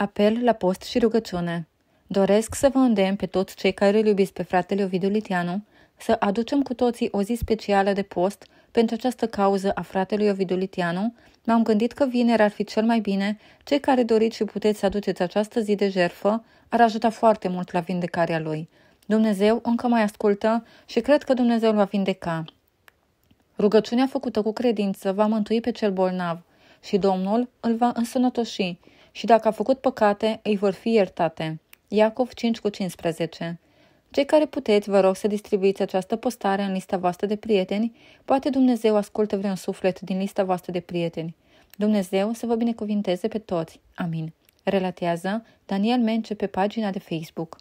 Apel la post și rugăciune. Doresc să vă îndemn pe toți cei care îl iubiți pe fratele Ovidiu Litianu să aducem cu toții o zi specială de post pentru această cauză a fratelui Ovidiu Litianu. M-am gândit că vineri ar fi cel mai bine. Cei care doriți și puteți să aduceți această zi de jerfă ar ajuta foarte mult la vindecarea lui. Dumnezeu încă mai ascultă și cred că Dumnezeu va vindeca. Rugăciunea făcută cu credință va mântui pe cel bolnav și Domnul îl va însănătoși și dacă a făcut păcate, îi vor fi iertate. Iacov 5 cu 15 Cei care puteți, vă rog să distribuiți această postare în lista voastră de prieteni, poate Dumnezeu ascultă vreun suflet din lista voastră de prieteni. Dumnezeu să vă binecuvinteze pe toți. Amin. Relatează Daniel Mence pe pagina de Facebook.